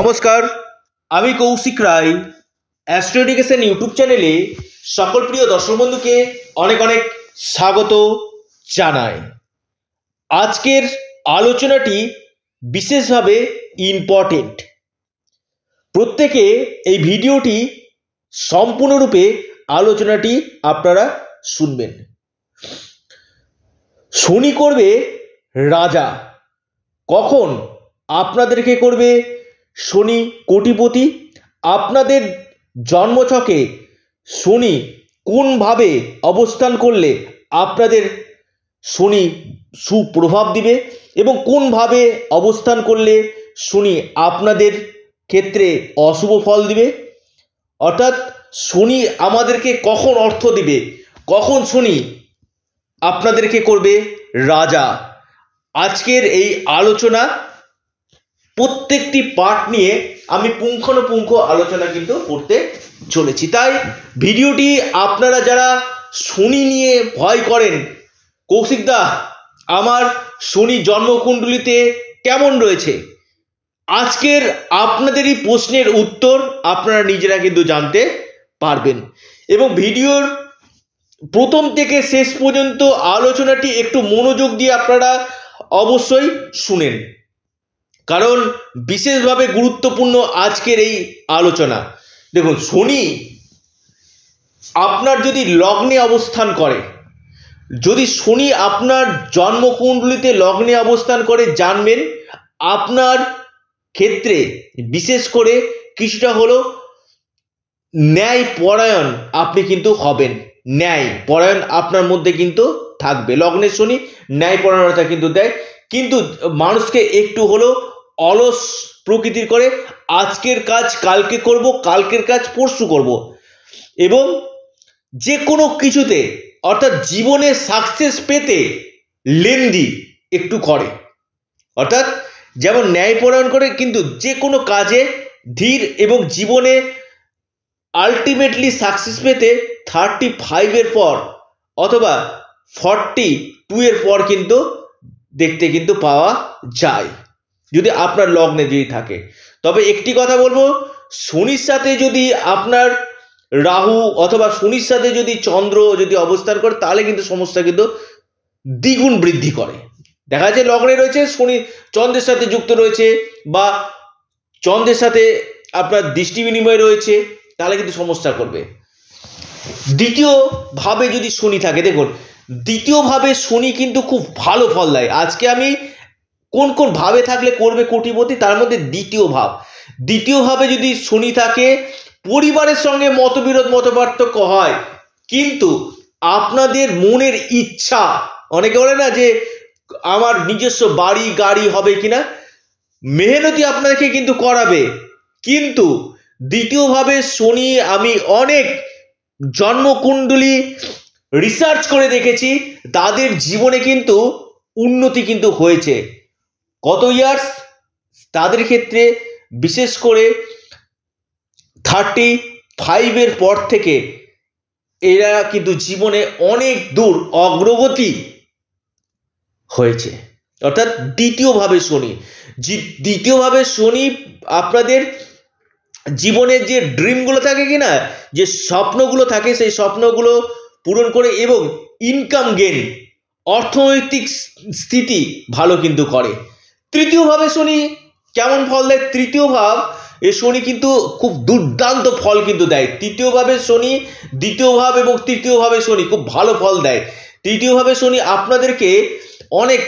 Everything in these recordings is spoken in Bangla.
নমস্কার আমি Koushik Roy astro education YouTube চ্যানেলে সকল প্রিয় দর্শক বন্ধুকে অনেক অনেক স্বাগত জানাই আজকের আলোচনাটি বিশেষভাবে ইম্পর্টেন্ট প্রত্যেকে এই ভিডিওটি সম্পূর্ণরূপে আলোচনাটি আপনারা শুনবেন শনি করবে রাজা কখন আপনাদেরকে করবে শনি কোটিপতি আপনাদের জন্মছকে শনি কোনভাবে অবস্থান করলে আপনাদের শনি সুপ্রভাব দিবে এবং কোনভাবে অবস্থান করলে শনি আপনাদের ক্ষেত্রে অশুভ ফল দিবে অর্থাৎ শনি আমাদেরকে কখন অর্থ দিবে কখন শনি আপনাদেরকে করবে রাজা আজকের এই আলোচনা প্রত্যেকটি পার্ট নিয়ে আমি পুঙ্খানুপুঙ্খ আলোচনা কিন্তু করতে চলেছি তাই ভিডিওটি আপনারা যারা শনি নিয়ে ভয় করেন কৌশিকদা আমার শনি জন্মকুণ্ডলিতে কেমন রয়েছে আজকের আপনাদেরই প্রশ্নের উত্তর আপনারা নিজেরা কিন্তু জানতে পারবেন এবং ভিডিওর প্রথম থেকে শেষ পর্যন্ত আলোচনাটি একটু মনোযোগ দিয়ে আপনারা অবশ্যই শুনেন কারণ বিশেষভাবে গুরুত্বপূর্ণ আজকের এই আলোচনা দেখুন শনি আপনার যদি লগ্নে অবস্থান করে যদি শনি আপনার জন্মকুণ্ডলিতে লগ্নে অবস্থান করে জানবেন আপনার ক্ষেত্রে বিশেষ করে কিছুটা হলো ন্যায় পরায়ণ আপনি কিন্তু হবেন ন্যায় পরায়ণ আপনার মধ্যে কিন্তু থাকবে লগ্নে শনি ন্যায় পরায়ণতা কিন্তু দেয় কিন্তু মানুষকে একটু হলেও অলস প্রকৃতির করে আজকের কাজ কালকে করব কালকের কাজ পরশু করব এবং যে কোনো কিছুতে অর্থাৎ জীবনে সাকসেস পেতে লেন্দি একটু করে অর্থাৎ যেমন ন্যায়পরায়ণ করে কিন্তু যে কোনো কাজে ধীর এবং জীবনে আলটিমেটলি সাকসেস পেতে থার্টি ফাইভের পর অথবা ফর্টি টু এর পর কিন্তু দেখতে কিন্তু পাওয়া যায় যদি আপনার লগ্নে যেই থাকে তবে একটি কথা বলবো শনির সাথে যদি আপনার রাহু অথবা শনির সাথে যদি চন্দ্র যদি অবস্থান করে তাহলে কিন্তু সমস্যা কিন্তু দ্বিগুণ বৃদ্ধি করে দেখা যায় লগ্নে রয়েছে শনি চন্দ্রের সাথে যুক্ত রয়েছে বা চন্দ্রের সাথে আপনার দৃষ্টি বিনিময় রয়েছে তাহলে কিন্তু সমস্যা করবে দ্বিতীয়ভাবে যদি শনি থাকে দেখুন দ্বিতীয়ভাবে শনি কিন্তু খুব ভালো ফল দেয় আজকে আমি কোন কোন ভাবে থাকলে করবে কোটিপতি তার মধ্যে দ্বিতীয় ভাব দ্বিতীয় ভাবে যদি শনি থাকে পরিবারের সঙ্গে মতবিরোধ মতপার্থক্য হয় কিন্তু আপনাদের মনের ইচ্ছা অনেকে বলে না যে আমার নিজস্ব বাড়ি গাড়ি হবে কিনা মেহনতি আপনাকে কিন্তু করাবে কিন্তু দ্বিতীয়ভাবে শনি আমি অনেক জন্মকুণ্ডলী রিসার্চ করে দেখেছি তাদের জীবনে কিন্তু উন্নতি কিন্তু হয়েছে কত ইয়ার্স তাদের ক্ষেত্রে বিশেষ করে থার্টি ফাইভের পর থেকে এরা কিন্তু জীবনে অনেক দূর অগ্রগতি হয়েছে অর্থাৎ দ্বিতীয়ভাবে শনি দ্বিতীয়ভাবে শনি আপনাদের জীবনের যে ড্রিমগুলো থাকে কি না যে স্বপ্নগুলো থাকে সেই স্বপ্নগুলো পূরণ করে এবং ইনকাম গেন অর্থনৈতিক স্থিতি ভালো কিন্তু করে তৃতীয়ভাবে শনি কেমন ফল দেয় তৃতীয় ভাব এ শনি কিন্তু খুব দুর্দান্ত ফল কিন্তু দেয় তৃতীয়ভাবে শনি দ্বিতীয় ভাব এবং তৃতীয়ভাবে শনি খুব ভালো ফল দেয় তৃতীয়ভাবে শনি আপনাদেরকে অনেক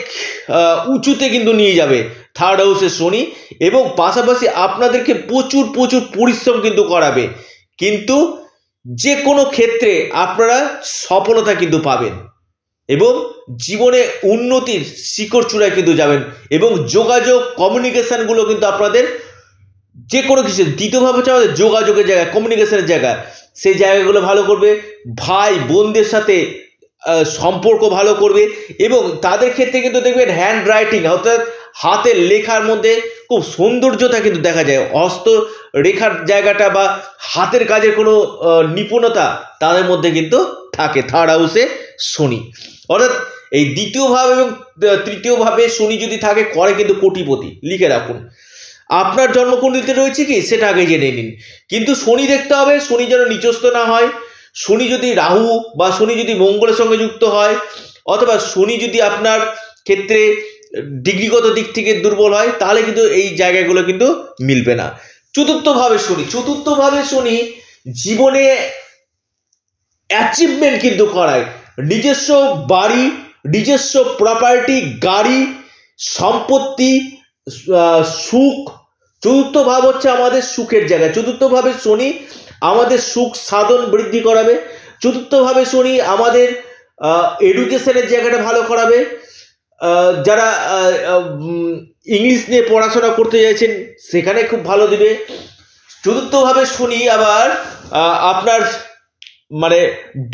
উঁচুতে কিন্তু নিয়ে যাবে থার্ড হাউসের শনি এবং পাশাপাশি আপনাদেরকে প্রচুর প্রচুর পরিশ্রম কিন্তু করাবে কিন্তু যে কোনো ক্ষেত্রে আপনারা সফলতা কিন্তু পাবেন এবং জীবনে উন্নতির শিকড় চূড়ায় কিন্তু যাবেন এবং যোগাযোগ কমিউনিকেশানগুলো কিন্তু আপনাদের যে কোনো কিছু দ্বিতীয়ভাবে হচ্ছে আমাদের যোগাযোগের জায়গা কমিউনিকেশনের জায়গা সেই জায়গাগুলো ভালো করবে ভাই বোনদের সাথে সম্পর্ক ভালো করবে এবং তাদের ক্ষেত্রে কিন্তু দেখবেন হ্যান্ড রাইটিং অর্থাৎ হাতের লেখার মধ্যে খুব সৌন্দর্যতা কিন্তু দেখা যায় হস্ত রেখার জায়গাটা বা হাতের কাজের কোনো নিপুণতা তাদের মধ্যে কিন্তু থাকে থার্ড হাউসে শনি অর্থাৎ এই দ্বিতীয় ভাব এবং তৃতীয় ভাবে শনি যদি থাকে করে কিন্তু কোটিপতি লিখে রাখুন আপনার জন্মকুণ্ডিতে রয়েছে কি সেটা আগে জেনে নিন কিন্তু শনি দেখতে হবে শনি যেন নিচস্থ না হয় শনি যদি রাহু বা শনি যদি মঙ্গলের সঙ্গে যুক্ত হয় অথবা শনি যদি আপনার ক্ষেত্রে ডিগ্রিগত দিক থেকে দুর্বল হয় তাহলে কিন্তু এই জায়গাগুলো কিন্তু মিলবে না চতুর্থভাবে শনি চতুর্থভাবে শনি জীবনে অ্যাচিভমেন্ট কিন্তু করায় নিজস্ব বাড়ি নিজস্ব প্রপার্টি গাড়ি সম্পত্তি সুখ চতুর্থ ভাব হচ্ছে আমাদের সুখের জায়গা চতুর্থভাবে শনি আমাদের সুখ সাধন বৃদ্ধি করাবে চতুর্থভাবে শনি আমাদের এডুকেশনের জায়গাটা ভালো করাবে যারা ইংলিশ নিয়ে পড়াশোনা করতে চাইছেন সেখানে খুব ভালো দিবে চতুর্থভাবে শুনি আবার আপনার মানে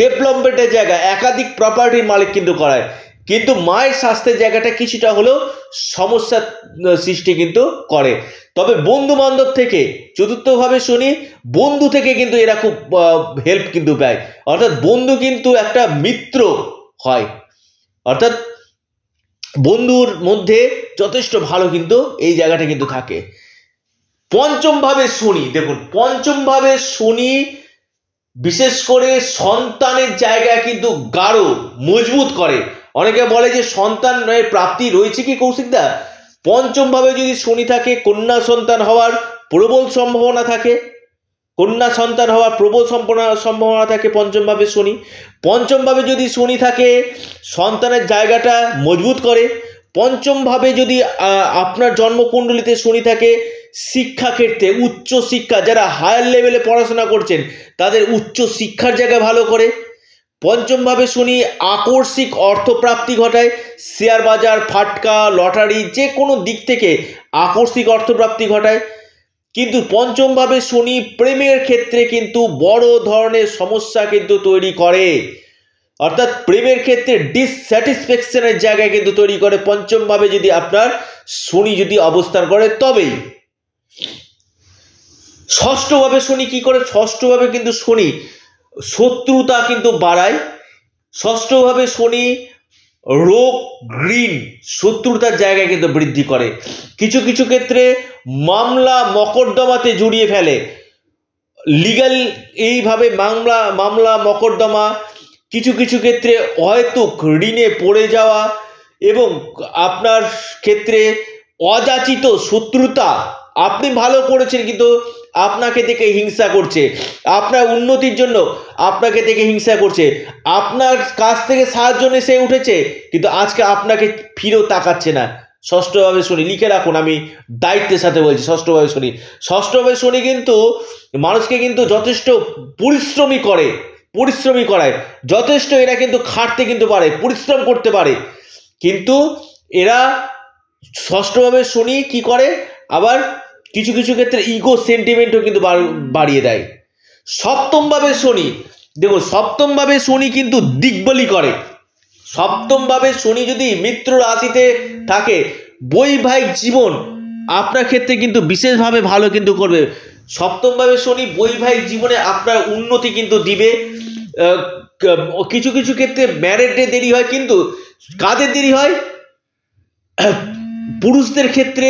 ডেভেলপমেন্টের জায়গা একাধিক প্রপার্টির মালিক কিন্তু করায় কিন্তু মায়ের স্বাস্থ্যের জায়গাটা কিছুটা হলেও সমস্যার সৃষ্টি কিন্তু করে তবে বন্ধু বান্ধব থেকে চতুর্থভাবে শুনি বন্ধু থেকে কিন্তু এরা খুব হেল্প কিন্তু পায় অর্থাৎ বন্ধু কিন্তু একটা মিত্র হয় অর্থাৎ বন্ধুর মধ্যে যথেষ্ট ভালো কিন্তু এই জায়গাটা কিন্তু থাকে পঞ্চমভাবে শুনি দেখুন পঞ্চমভাবে শনি বিশেষ করে সন্তানের জায়গা কিন্তু গাঢ় মজবুত করে অনেকে বলে যে সন্তান প্রাপ্তি রয়েছে কি কৌশিকদা পঞ্চমভাবে যদি শনি থাকে কন্যা সন্তান হওয়ার প্রবল সম্ভাবনা থাকে কন্যা সন্তান হওয়ার প্রবল সম্ভাবনা সম্ভাবনা থাকে পঞ্চমভাবে শনি পঞ্চমভাবে যদি শনি থাকে সন্তানের জায়গাটা মজবুত করে পঞ্চমভাবে যদি আপনার জন্মকুণ্ডলিতে শনি থাকে শিক্ষাক্ষেত্রে উচ্চ শিক্ষা যারা হায়ার লেভেলে পড়াশোনা করছেন তাদের উচ্চ শিক্ষার জায়গায় ভালো করে পঞ্চমভাবে শুনি আকর্ষিক অর্থপ্রাপ্তি ঘটায় শেয়ার বাজার ফাটকা লটারি যে কোনো দিক থেকে আকর্ষিক অর্থপ্রাপ্তি ঘটায় কিন্তু পঞ্চমভাবে শুনি প্রেমের ক্ষেত্রে কিন্তু বড় ধরনের সমস্যা কিন্তু তৈরি করে অর্থাৎ প্রেমের ক্ষেত্রে ডিসস্যাটিসফ্যাকশনের জায়গায় কিন্তু তৈরি করে পঞ্চমভাবে যদি আপনার শনি যদি অবস্থান করে তবেই ষষ্ঠভাবে শনি কি করে ষষ্ঠভাবে কিন্তু শনি শত্রুতা কিন্তু বাড়ায় ষষ্ঠভাবে শনি রোগ গ্রিন শত্রুতার জায়গায় কিন্তু বৃদ্ধি করে কিছু কিছু ক্ষেত্রে মামলা মকদ্দমাতে জড়িয়ে ফেলে লিগাল এইভাবে মামলা মামলা মকদ্দমা কিছু কিছু ক্ষেত্রে হয়তো ঋণে পড়ে যাওয়া এবং আপনার ক্ষেত্রে অযাচিত শত্রুতা আপনি ভালো করেছেন কিন্তু আপনাকে থেকে হিংসা করছে আপনার উন্নতির জন্য আপনাকে থেকে হিংসা করছে আপনার কাছ থেকে সাহায্য নিয়ে উঠেছে কিন্তু আজকে আপনাকে ফিরেও তাকাচ্ছে না ষষ্ঠভাবে শনি লিখে রাখুন আমি দায়িত্বের সাথে বলছি ষষ্ঠভাবে শনি ষষ্ঠভাবে শনি কিন্তু মানুষকে কিন্তু যথেষ্ট পরিশ্রমী করে পরিশ্রমী করায় যথেষ্ট এরা কিন্তু খাটতে কিন্তু পারে পরিশ্রম করতে পারে কিন্তু এরা ষষ্ঠভাবে শনি কি করে আবার কিছু কিছু ক্ষেত্রে ইগো সেন্টিমেন্টও কিন্তু বাড়িয়ে দেয় সপ্তমভাবে শনি দেখুন সপ্তমভাবে শনি কিন্তু দিগ্বলি করে সপ্তমভাবে শনি যদি মিত্র রাশিতে থাকে বৈবাহিক জীবন আপনার ক্ষেত্রে কিন্তু বিশেষভাবে ভালো কিন্তু করবে সপ্তমভাবে শনি বৈবাহিক জীবনে আপনার উন্নতি কিন্তু দিবে কিছু কিছু ক্ষেত্রে ম্যারেজে দেরি হয় কিন্তু কাদের দেরি হয় পুরুষদের ক্ষেত্রে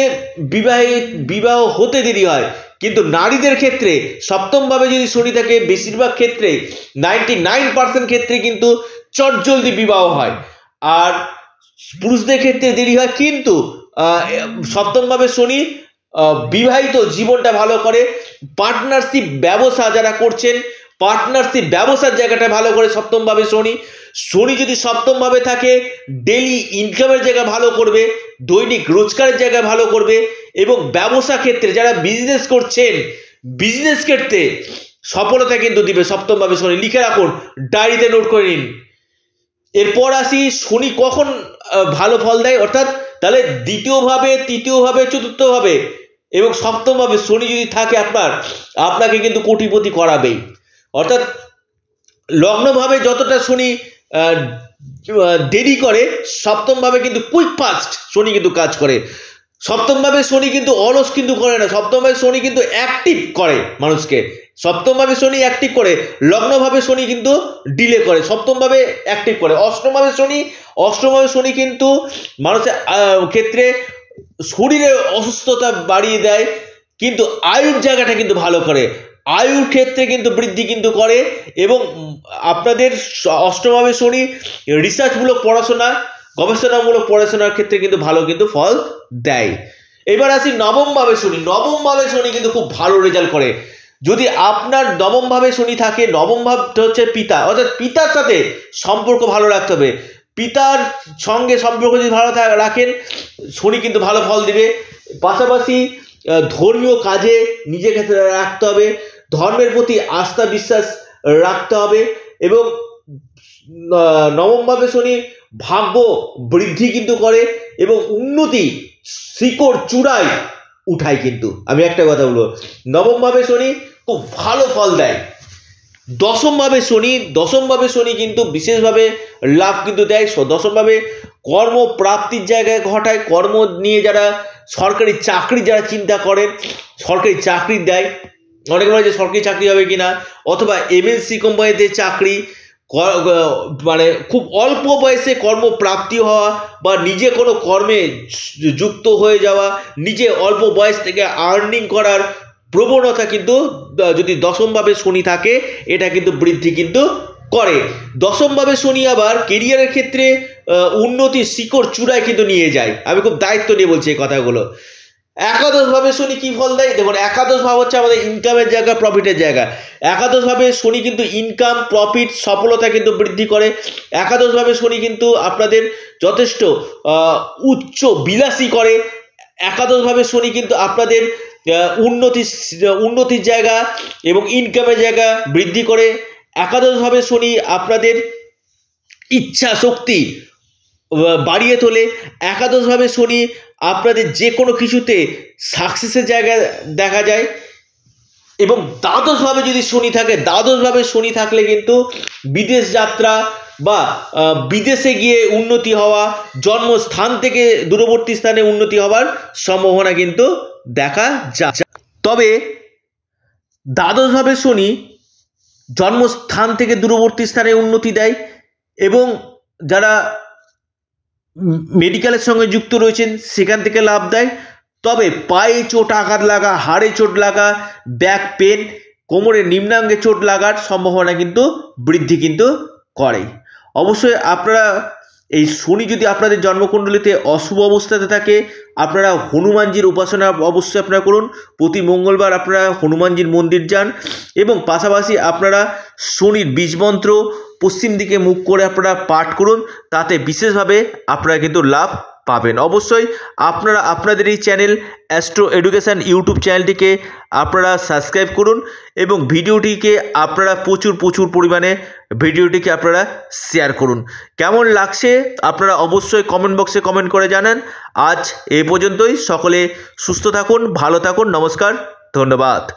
বিবাহে বিবাহ হতে দেরি হয় কিন্তু নারীদের ক্ষেত্রে সপ্তমভাবে যদি শনি থাকে বেশিরভাগ ক্ষেত্রে নাইনটি নাইন পার্সেন্ট ক্ষেত্রে কিন্তু চটজলদি বিবাহ হয় আর পুরুষদের ক্ষেত্রে দেরি হয় কিন্তু সপ্তমভাবে শনি বিবাহিত জীবনটা ভালো করে পার্টনারশিপ ব্যবসা যারা করছেন পার্টনারশিপ ব্যবসার জায়গাটা ভালো করে সপ্তমভাবে শনি শনি যদি সপ্তমভাবে থাকে ডেলি ইনকামের জায়গা ভালো করবে দৈনিক রোজগারের জায়গা ভালো করবে এবং ব্যবসা ক্ষেত্রে যারা বিজনেস করছেন বিজনেস ক্ষেত্রে সফলতা কিন্তু দিবে সপ্তমভাবে শনি লিখে রাখুন ডায়েরিতে নোট করে নিন এরপর আসি শনি কখন ভালো ফল দেয় অর্থাৎ তাহলে দ্বিতীয়ভাবে তৃতীয়ভাবে চতুর্থভাবে এবং সপ্তমভাবে শনি যদি থাকে আপনার আপনাকে কিন্তু কোটিপতি করাবেই অর্থাৎ লগ্নভাবে যতটা শনি দেরি করে সপ্তমভাবে কিন্তু কুইক ফাস্ট শনি কিন্তু কাজ করে সপ্তমভাবে শনি কিন্তু অলস কিন্তু করে না সপ্তমভাবে শনি কিন্তু অ্যাক্টিভ করে মানুষকে সপ্তমভাবে শনি অ্যাক্টিভ করে লগ্নভাবে শনি কিন্তু ডিলে করে সপ্তমভাবে অ্যাক্টিভ করে অষ্টমভাবে শনি অষ্টমভাবে শনি কিন্তু মানুষের ক্ষেত্রে শরীরে অসুস্থতা বাড়িয়ে দেয় কিন্তু আয়ুর জায়গাটা কিন্তু ভালো করে আয়ুর ক্ষেত্রে কিন্তু বৃদ্ধি কিন্তু করে এবং আপনাদের অষ্টমভাবে শনি রিসার্চমূলক পড়াশোনা গবেষণামূলক পড়াশোনার ক্ষেত্রে কিন্তু ভালো কিন্তু ফল দেয় এবার আসি নবমভাবে শনি নবমভাবে শনি কিন্তু খুব ভালো রেজাল্ট করে যদি আপনার নবমভাবে শনি থাকে নবম হচ্ছে পিতা অর্থাৎ পিতার সাথে সম্পর্ক ভালো রাখতে হবে পিতার সঙ্গে সম্পর্ক যদি ভালো রাখেন শনি কিন্তু ভালো ফল দেবে পাশাপাশি ধর্মীয় কাজে নিজেকে রাখতে হবে ধর্মের প্রতি আস্থা বিশ্বাস রাখতে হবে এবং নবমভাবে শনি ভাগ্য বৃদ্ধি কিন্তু করে এবং উন্নতি শিকড় চূড়ায় উঠায় কিন্তু আমি একটা কথা বলবো নবমভাবে শনি খুব ভালো ফল দেয় দশমভাবে শনি দশমভাবে শনি কিন্তু বিশেষভাবে লাভ কিন্তু দেয় দশমভাবে কর্মপ্রাপ্তির জায়গায় ঘটায় কর্ম নিয়ে যারা সরকারি চাকরি যারা চিন্তা করেন সরকারি চাকরি দেয় অনেক বলে যে সরকারি চাকরি হবে কি না অথবা এমএনসি কোম্পানিতে চাকরি মানে খুব অল্প বয়সে কর্মপ্রাপ্তি হওয়া বা নিজে কোনো কর্মে যুক্ত হয়ে যাওয়া নিজে অল্প বয়স থেকে আর্নিং করার প্রবণতা কিন্তু যদি দশমভাবে শনি থাকে এটা কিন্তু বৃদ্ধি কিন্তু করে দশমভাবে শনি আবার কেরিয়ারের ক্ষেত্রে উন্নতির শিকড় চূড়ায় কিন্তু নিয়ে যায় আমি খুব দায়িত্ব নিয়ে বলছি এই কথাগুলো একাদশভাবে শনি কি ফল দেয় দেখুন একাদশ ভাব হচ্ছে আমাদের ইনকামের জায়গা প্রফিটের জায়গা একাদশভাবে শনি কিন্তু ইনকাম প্রফিট সফলতা কিন্তু বৃদ্ধি করে একাদশভাবে শনি কিন্তু আপনাদের যথেষ্ট উচ্চ বিলাসী করে একাদশভাবে শনি কিন্তু আপনাদের উন্নতি উন্নতির জায়গা এবং ইনকামের জায়গা বৃদ্ধি করে একাদশভাবে শনি আপনাদের ইচ্ছা শক্তি বাড়িয়ে তোলে একাদশভাবে শনি আপনাদের যে কোনো কিছুতে সাকসেসের জায়গা দেখা যায় এবং দ্বাদশভাবে যদি শনি থাকে দ্বাদশভাবে শনি থাকলে কিন্তু বিদেশ যাত্রা বা বিদেশে গিয়ে উন্নতি হওয়া জন্মস্থান থেকে দূরবর্তী স্থানে উন্নতি হওয়ার সম্ভাবনা কিন্তু দেখা যায় তবে দ্বাদশভাবে শনি জন্মস্থান থেকে দূরবর্তী স্থানে উন্নতি দেয় এবং যারা মেডিকেলের সঙ্গে যুক্ত রয়েছেন সেখান থেকে লাভ দেয় তবে পায়ে চোট আঘাত লাগা হাড়ে চোট লাগা ব্যাক পেন কোমরে নিম্নাঙ্গে চোট লাগার সম্ভাবনা কিন্তু বৃদ্ধি কিন্তু করে অবশ্যই আপনারা এই শনি যদি আপনাদের জন্মকুণ্ডলিতে অশুভ অবস্থাতে থাকে আপনারা হনুমানজির উপাসনা অবশ্যই আপনারা করুন প্রতি মঙ্গলবার আপনারা হনুমানজির মন্দির যান এবং পাশাপাশি আপনারা শনির বীজমন্ত্র পশ্চিম দিকে মুখ করে আপনারা পাঠ করুন তাতে বিশেষভাবে আপনারা কিন্তু লাভ পাবেন অবশ্যই আপনারা আপনাদের এই চ্যানেল অ্যাস্ট্রো এডুকেশান ইউটিউব চ্যানেলটিকে আপনারা সাবস্ক্রাইব করুন এবং ভিডিওটিকে আপনারা প্রচুর প্রচুর পরিমাণে ভিডিওটিকে আপনারা শেয়ার করুন কেমন লাগছে আপনারা অবশ্যই কমেন্ট বক্সে কমেন্ট করে জানান আজ এ পর্যন্তই সকলে সুস্থ থাকুন ভালো থাকুন নমস্কার ধন্যবাদ